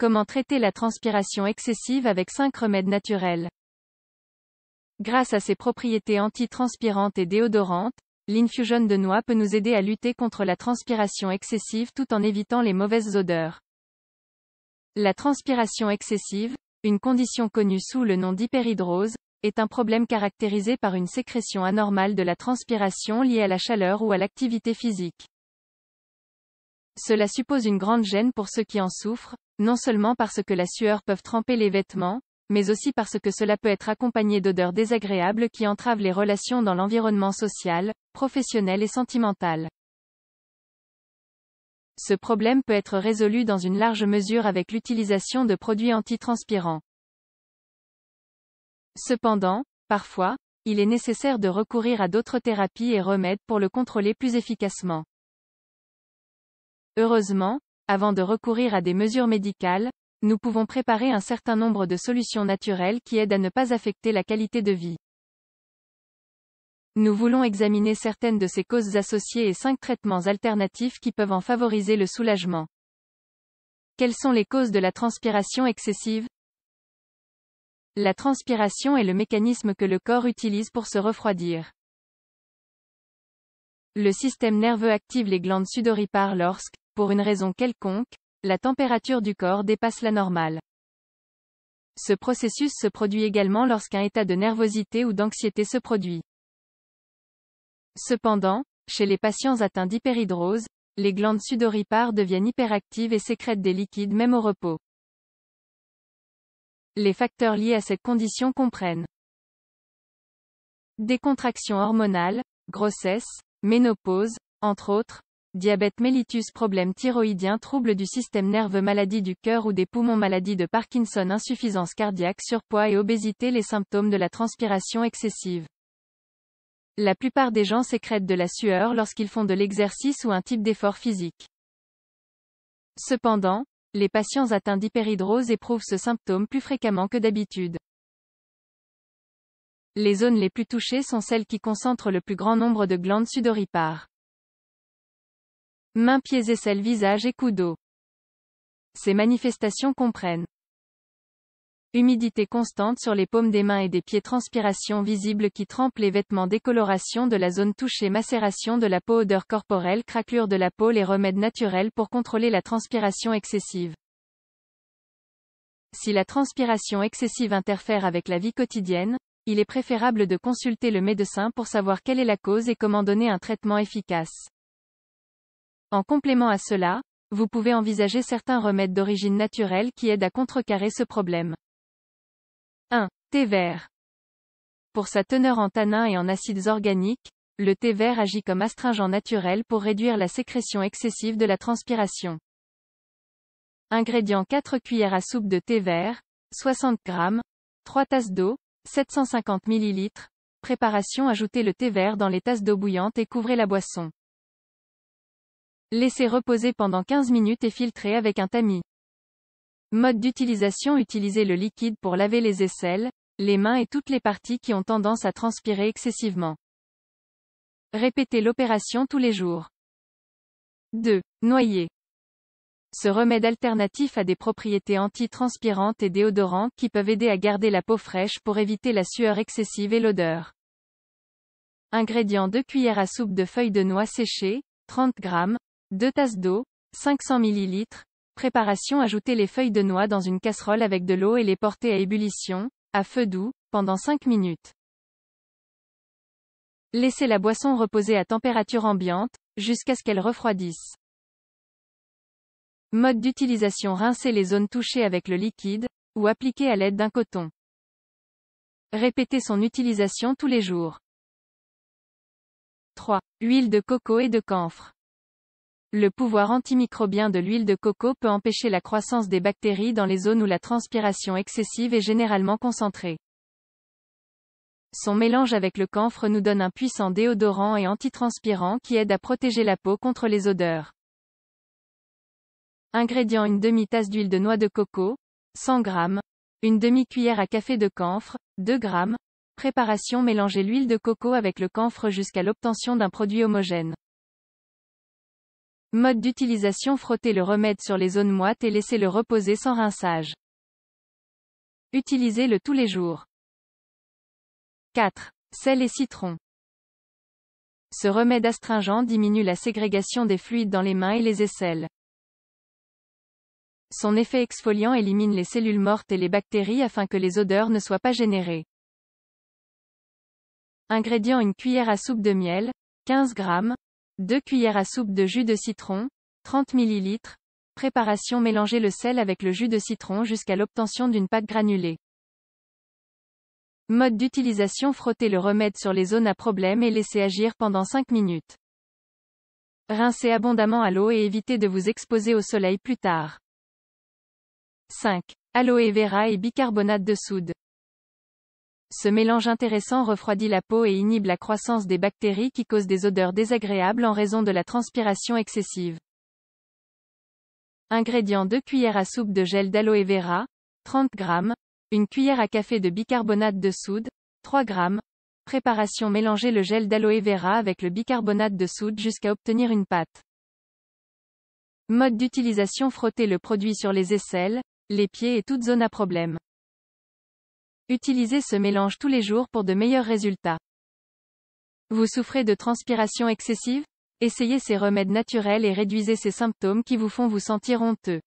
Comment traiter la transpiration excessive avec 5 remèdes naturels. Grâce à ses propriétés antitranspirantes et déodorantes, l'infusion de noix peut nous aider à lutter contre la transpiration excessive tout en évitant les mauvaises odeurs. La transpiration excessive, une condition connue sous le nom d'hyperhidrose, est un problème caractérisé par une sécrétion anormale de la transpiration liée à la chaleur ou à l'activité physique. Cela suppose une grande gêne pour ceux qui en souffrent, non seulement parce que la sueur peut tremper les vêtements, mais aussi parce que cela peut être accompagné d'odeurs désagréables qui entravent les relations dans l'environnement social, professionnel et sentimental. Ce problème peut être résolu dans une large mesure avec l'utilisation de produits antitranspirants. Cependant, parfois, il est nécessaire de recourir à d'autres thérapies et remèdes pour le contrôler plus efficacement. Heureusement, avant de recourir à des mesures médicales, nous pouvons préparer un certain nombre de solutions naturelles qui aident à ne pas affecter la qualité de vie. Nous voulons examiner certaines de ces causes associées et cinq traitements alternatifs qui peuvent en favoriser le soulagement. Quelles sont les causes de la transpiration excessive La transpiration est le mécanisme que le corps utilise pour se refroidir. Le système nerveux active les glandes sudoripares lorsque pour une raison quelconque, la température du corps dépasse la normale. Ce processus se produit également lorsqu'un état de nervosité ou d'anxiété se produit. Cependant, chez les patients atteints d'hyperhidrose, les glandes sudoripares deviennent hyperactives et sécrètent des liquides même au repos. Les facteurs liés à cette condition comprennent décontraction hormonale, grossesse, ménopause, entre autres, diabète mellitus problème thyroïdien trouble du système nerveux maladie du cœur ou des poumons maladie de Parkinson insuffisance cardiaque surpoids et obésité les symptômes de la transpiration excessive. La plupart des gens sécrètent de la sueur lorsqu'ils font de l'exercice ou un type d'effort physique. Cependant, les patients atteints d'hyperhidrose éprouvent ce symptôme plus fréquemment que d'habitude. Les zones les plus touchées sont celles qui concentrent le plus grand nombre de glandes sudoripares. Mains, pieds, aisselles, visage et d'eau. Ces manifestations comprennent humidité constante sur les paumes des mains et des pieds, transpiration visible qui trempe les vêtements, décoloration de la zone touchée, macération de la peau, odeur corporelle, craquelure de la peau, les remèdes naturels pour contrôler la transpiration excessive. Si la transpiration excessive interfère avec la vie quotidienne, il est préférable de consulter le médecin pour savoir quelle est la cause et comment donner un traitement efficace. En complément à cela, vous pouvez envisager certains remèdes d'origine naturelle qui aident à contrecarrer ce problème. 1. Thé vert. Pour sa teneur en tanins et en acides organiques, le thé vert agit comme astringent naturel pour réduire la sécrétion excessive de la transpiration. Ingrédients 4 cuillères à soupe de thé vert, 60 g, 3 tasses d'eau, 750 ml. Préparation Ajoutez le thé vert dans les tasses d'eau bouillante et couvrez la boisson. Laissez reposer pendant 15 minutes et filtrez avec un tamis. Mode d'utilisation Utilisez le liquide pour laver les aisselles, les mains et toutes les parties qui ont tendance à transpirer excessivement. Répétez l'opération tous les jours. 2. Noyer. Ce remède alternatif a des propriétés antitranspirantes et déodorantes qui peuvent aider à garder la peau fraîche pour éviter la sueur excessive et l'odeur. Ingrédients 2 cuillères à soupe de feuilles de noix séchées, 30 g, 2 tasses d'eau, 500 ml. Préparation Ajouter les feuilles de noix dans une casserole avec de l'eau et les porter à ébullition, à feu doux, pendant 5 minutes. Laissez la boisson reposer à température ambiante, jusqu'à ce qu'elle refroidisse. Mode d'utilisation Rincez les zones touchées avec le liquide, ou appliquez à l'aide d'un coton. Répétez son utilisation tous les jours. 3. Huile de coco et de camphre. Le pouvoir antimicrobien de l'huile de coco peut empêcher la croissance des bactéries dans les zones où la transpiration excessive est généralement concentrée. Son mélange avec le camphre nous donne un puissant déodorant et antitranspirant qui aide à protéger la peau contre les odeurs. Ingrédients une demi-tasse d'huile de noix de coco, 100 g, une demi-cuillère à café de camphre, 2 g. Préparation Mélangez l'huile de coco avec le camphre jusqu'à l'obtention d'un produit homogène. Mode d'utilisation Frottez le remède sur les zones moites et laissez le reposer sans rinçage. Utilisez-le tous les jours. 4. Sel et citron. Ce remède astringent diminue la ségrégation des fluides dans les mains et les aisselles. Son effet exfoliant élimine les cellules mortes et les bactéries afin que les odeurs ne soient pas générées. Ingrédients une cuillère à soupe de miel, 15 g, 2 cuillères à soupe de jus de citron, 30 ml. Préparation Mélangez le sel avec le jus de citron jusqu'à l'obtention d'une pâte granulée. Mode d'utilisation Frottez le remède sur les zones à problème et laissez agir pendant 5 minutes. Rincez abondamment à l'eau et évitez de vous exposer au soleil plus tard. 5. Aloe vera et bicarbonate de soude. Ce mélange intéressant refroidit la peau et inhibe la croissance des bactéries qui causent des odeurs désagréables en raison de la transpiration excessive. Ingrédients 2 cuillères à soupe de gel d'aloe vera, 30 g, 1 cuillère à café de bicarbonate de soude, 3 g. Préparation Mélangez le gel d'aloe vera avec le bicarbonate de soude jusqu'à obtenir une pâte. Mode d'utilisation Frottez le produit sur les aisselles, les pieds et toute zone à problème. Utilisez ce mélange tous les jours pour de meilleurs résultats. Vous souffrez de transpiration excessive Essayez ces remèdes naturels et réduisez ces symptômes qui vous font vous sentir honteux.